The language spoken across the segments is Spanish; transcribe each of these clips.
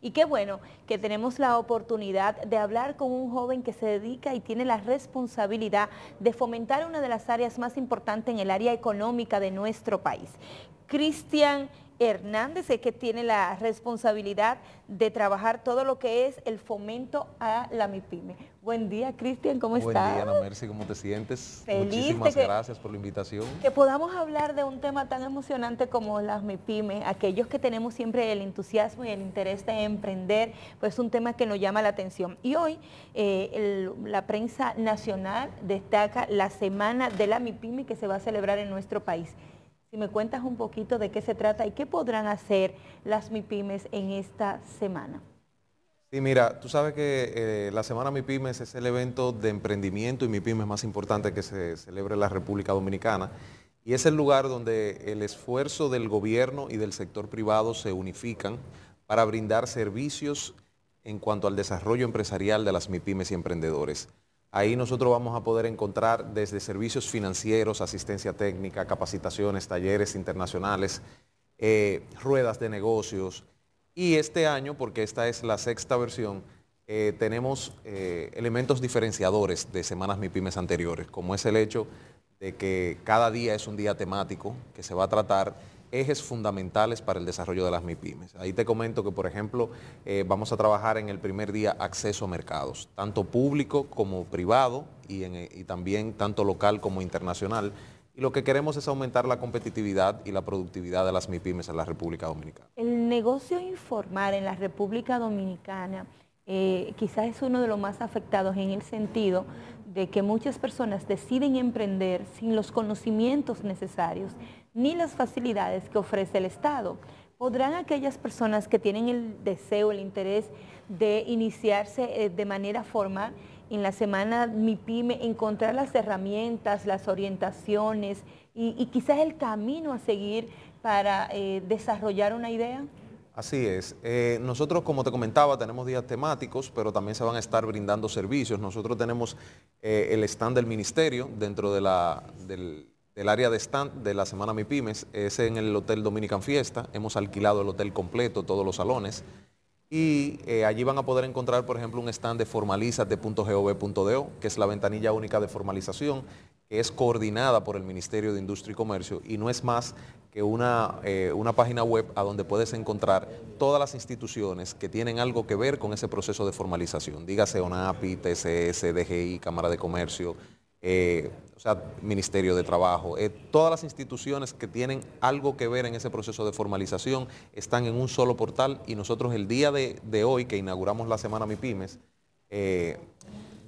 Y qué bueno que tenemos la oportunidad de hablar con un joven que se dedica y tiene la responsabilidad de fomentar una de las áreas más importantes en el área económica de nuestro país. Cristian Hernández, es que tiene la responsabilidad de trabajar todo lo que es el fomento a la MIPYME. Buen día, Cristian, ¿cómo estás? Buen día, Ana Mercy, ¿cómo te sientes? Feliz Muchísimas gracias por la invitación. Que podamos hablar de un tema tan emocionante como las MIPYME, aquellos que tenemos siempre el entusiasmo y el interés de emprender, pues un tema que nos llama la atención. Y hoy eh, la prensa nacional destaca la semana de la MIPYME que se va a celebrar en nuestro país. Si me cuentas un poquito de qué se trata y qué podrán hacer las MIPIMES en esta semana. Sí, mira, tú sabes que eh, la Semana MIPIMES es el evento de emprendimiento y MIPIMES más importante que se celebra en la República Dominicana. Y es el lugar donde el esfuerzo del gobierno y del sector privado se unifican para brindar servicios en cuanto al desarrollo empresarial de las MIPIMES y emprendedores. Ahí nosotros vamos a poder encontrar desde servicios financieros, asistencia técnica, capacitaciones, talleres internacionales, eh, ruedas de negocios. Y este año, porque esta es la sexta versión, eh, tenemos eh, elementos diferenciadores de semanas MIPIMES anteriores, como es el hecho de que cada día es un día temático que se va a tratar ejes fundamentales para el desarrollo de las MIPIMES. Ahí te comento que, por ejemplo, eh, vamos a trabajar en el primer día acceso a mercados, tanto público como privado eh, y, también tanto local como internacional. Y lo que queremos es aumentar la competitividad y la productividad de las MIPIMES en la República Dominicana. El negocio informal en la República Dominicana eh, quizás es uno de los más afectados en el sentido de que muchas personas deciden emprender sin los conocimientos necesarios, ni las facilidades que ofrece el Estado. ¿Podrán aquellas personas que tienen el deseo, el interés de iniciarse eh, de manera formal en la semana MIPYME, encontrar las herramientas, las orientaciones y, quizás el camino a seguir para eh, desarrollar una idea? Así es. Eh, nosotros, como te comentaba, tenemos días temáticos, pero también se van a estar brindando servicios. Nosotros tenemos el stand del ministerio dentro de la, del el área de stand de la Semana Pymes es en el Hotel Dominican Fiesta. Hemos alquilado el hotel completo, todos los salones. Y eh, allí van a poder encontrar, por ejemplo, un stand de formalizate.gov.do, que es la ventanilla única de formalización, que es coordinada por el Ministerio de Industria y Comercio y no es más que una, eh, una página web a donde puedes encontrar todas las instituciones que tienen algo que ver con ese proceso de formalización. Dígase ONAPI, TCS, DGI, Cámara de Comercio, eh, o sea, Ministerio de Trabajo, eh, todas las instituciones que tienen algo que ver en ese proceso de formalización están en un solo portal y nosotros el día de, hoy, que inauguramos la semana MIPIMES, eh,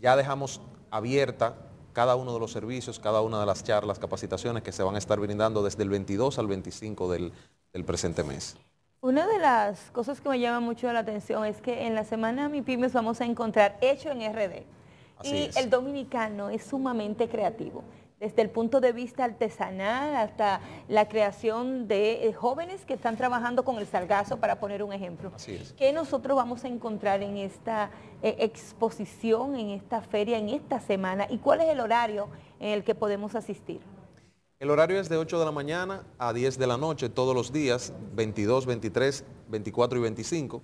ya dejamos abierta cada uno de los servicios, cada una de las charlas, capacitaciones que se van a estar brindando desde el 22 al 25 del, del presente mes. Una de las cosas que me llama mucho la atención es que en la semana Pymes vamos a encontrar Hecho en RD y el dominicano es sumamente creativo desde el punto de vista artesanal hasta la creación de eh, jóvenes que están trabajando con el salgazo, para poner un ejemplo. ¿Qué nosotros vamos a encontrar en esta eh, exposición, en esta feria, en esta semana? ¿Y cuál es el horario en el que podemos asistir? El horario es de 8 de la mañana a 10 de la noche todos los días, 22, 23, 24 y 25.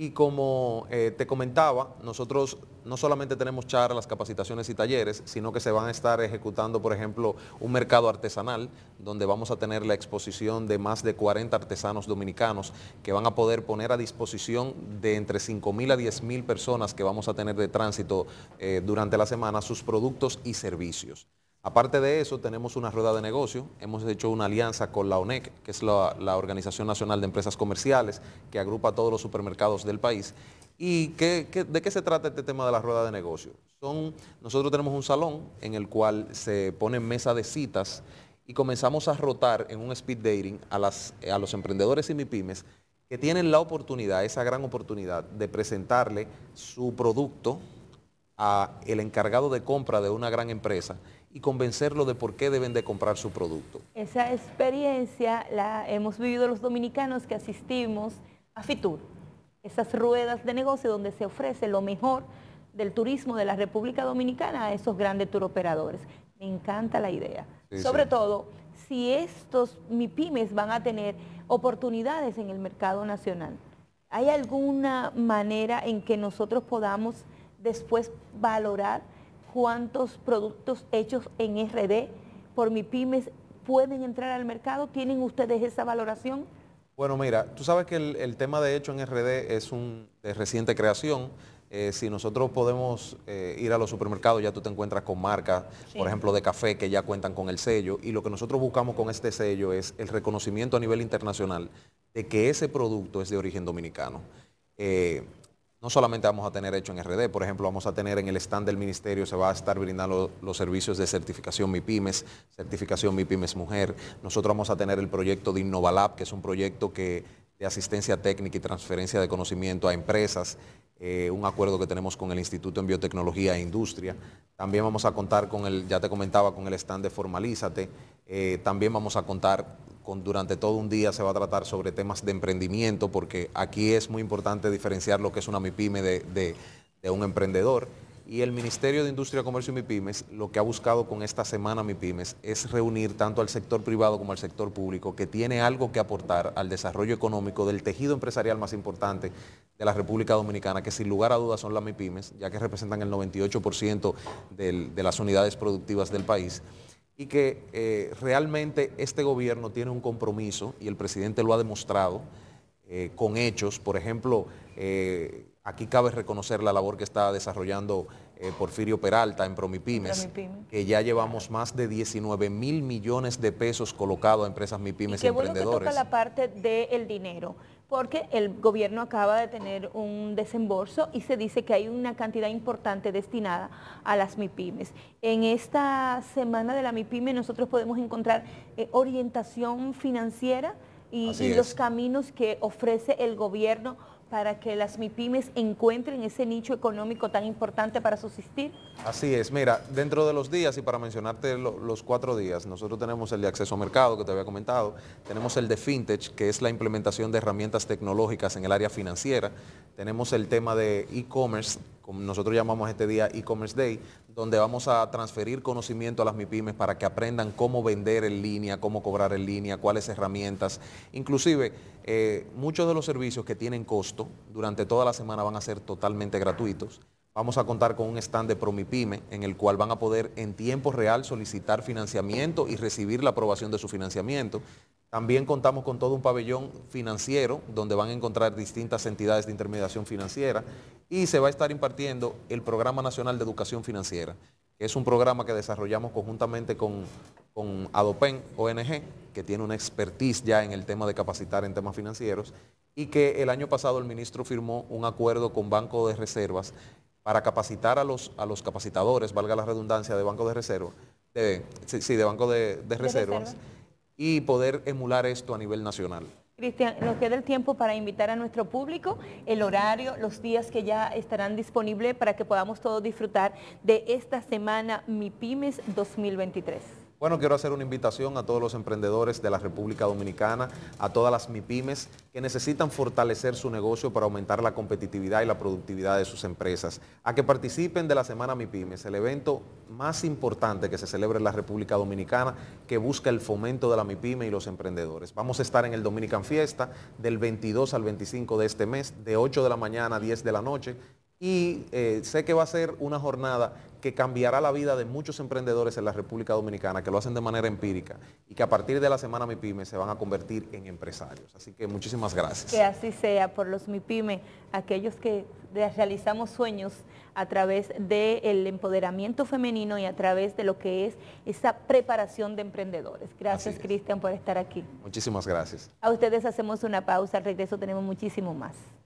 Y como eh, te comentaba, nosotros no solamente tenemos charlas, capacitaciones y talleres, sino que se van a estar ejecutando, por ejemplo, un mercado artesanal, donde vamos a tener la exposición de más de 40 artesanos dominicanos que van a poder poner a disposición de entre 5.000 a 10.000 personas que vamos a tener de tránsito eh, durante la semana sus productos y servicios. Aparte de eso, tenemos una rueda de negocio. Hemos hecho una alianza con la ONEC, que es la, Organización Nacional de Empresas Comerciales, que agrupa todos los supermercados del país. ¿Y de qué se trata este tema de la rueda de negocio? Son, nosotros tenemos un salón en el cual se pone mesa de citas y comenzamos a rotar en un speed dating a, a los emprendedores y pymes que tienen la oportunidad, esa gran oportunidad, de presentarle su producto al encargado de compra de una gran empresa y convencerlo de por qué deben de comprar su producto. Esa experiencia la hemos vivido los dominicanos que asistimos a Fitur, esas ruedas de negocio donde se ofrece lo mejor del turismo de la República Dominicana a esos grandes turoperadores. Me encanta la idea. Sobre todo si estos MIPIMES van a tener oportunidades en el mercado nacional. ¿Hay alguna manera en que nosotros podamos después valorar cuántos productos hechos en RD por mi pymes pueden entrar al mercado. ¿Tienen ustedes esa valoración? Bueno, mira, tú sabes que el, tema de hecho en RD es un de reciente creación. Eh, si nosotros podemos eh, ir a los supermercados, ya tú te encuentras con marcas, por ejemplo, de café que ya cuentan con el sello. Y lo que nosotros buscamos con este sello es el reconocimiento a nivel internacional de que ese producto es de origen dominicano. Eh, no solamente vamos a tener hecho en RD, por ejemplo, vamos a tener en el stand del ministerio, se va a estar brindando los servicios de certificación MIPIMES, certificación MIPIMES Mujer. Nosotros vamos a tener el proyecto de Innovalab, que es un proyecto que, de asistencia técnica y transferencia de conocimiento a empresas, eh, un acuerdo que tenemos con el Instituto en Biotecnología e Industria. También vamos a contar con el, ya te comentaba, con el stand de Formalízate. Eh, también vamos a contar durante todo un día se va a tratar sobre temas de emprendimiento, porque aquí es muy importante diferenciar lo que es una MIPYME de, un emprendedor. Y el Ministerio de Industria, Comercio y MIPIMES lo que ha buscado con esta semana MIPIMES es reunir tanto al sector privado como al sector público que tiene algo que aportar al desarrollo económico del tejido empresarial más importante de la República Dominicana, que sin lugar a dudas son las mipymes, ya que representan el 98% de las unidades productivas del país y que eh, realmente este gobierno tiene un compromiso, y el presidente lo ha demostrado eh, con hechos. Por ejemplo, eh, aquí cabe reconocer la labor que está desarrollando Porfirio Peralta en Promipymes, que ya llevamos más de 19 mil millones de pesos colocados a empresas MIPYMES y, emprendedores. y bueno emprendedores. la parte del dinero porque el gobierno acaba de tener un desembolso y se dice que hay una cantidad importante destinada a las mipymes. En esta semana de la mipyme nosotros podemos encontrar eh, orientación financiera y, los caminos que ofrece el gobierno para que las MIPIMES encuentren ese nicho económico tan importante para subsistir? Así es, mira, dentro de los días, y para mencionarte los cuatro días, nosotros tenemos el de acceso a mercado, que te había comentado, tenemos el de FinTech, que es la implementación de herramientas tecnológicas en el área financiera, tenemos el tema de e-commerce, nosotros llamamos este día e-commerce day, donde vamos a transferir conocimiento a las MIPIMES para que aprendan cómo vender en línea, cómo cobrar en línea, cuáles herramientas. Inclusive, eh, muchos de los servicios que tienen costo durante toda la semana van a ser totalmente gratuitos. Vamos a contar con un stand de Promipyme en el cual van a poder en tiempo real solicitar financiamiento y recibir la aprobación de su financiamiento. También contamos con todo un pabellón financiero donde van a encontrar distintas entidades de intermediación financiera y se va a estar impartiendo el Programa Nacional de Educación Financiera, que es un programa que desarrollamos conjuntamente con, con Adopen ONG, que tiene una expertise ya en el tema de capacitar en temas financieros, y que el año pasado el ministro firmó un acuerdo con Banco de Reservas para capacitar a los, a los capacitadores, valga la redundancia, de Banco de Reserva, sí, de Banco de, Reservas y poder emular esto a nivel nacional. Cristian, nos queda el tiempo para invitar a nuestro público, el horario, los días que ya estarán disponibles para que podamos todos disfrutar de esta semana MIPIMES 2023. Bueno, quiero hacer una invitación a todos los emprendedores de la República Dominicana, a todas las MIPIMES que necesitan fortalecer su negocio para aumentar la competitividad y la productividad de sus empresas, a que participen de la Semana MIPIMES, el evento más importante que se celebra en la República Dominicana, que busca el fomento de la MIPYME y los emprendedores. Vamos a estar en el Dominican Fiesta del 22 al 25 de este mes, de 8 de la mañana a 10 de la noche, y eh, sé que va a ser una jornada que cambiará la vida de muchos emprendedores en la República Dominicana que lo hacen de manera empírica y que a partir de la semana MIPYME se van a convertir en empresarios. Así que muchísimas gracias. Que así sea por los MIPYME, aquellos que realizamos sueños a través del empoderamiento femenino y a través de lo que es esa preparación de emprendedores. Gracias Cristian por estar aquí. Muchísimas gracias. A ustedes hacemos una pausa, al regreso tenemos muchísimo más.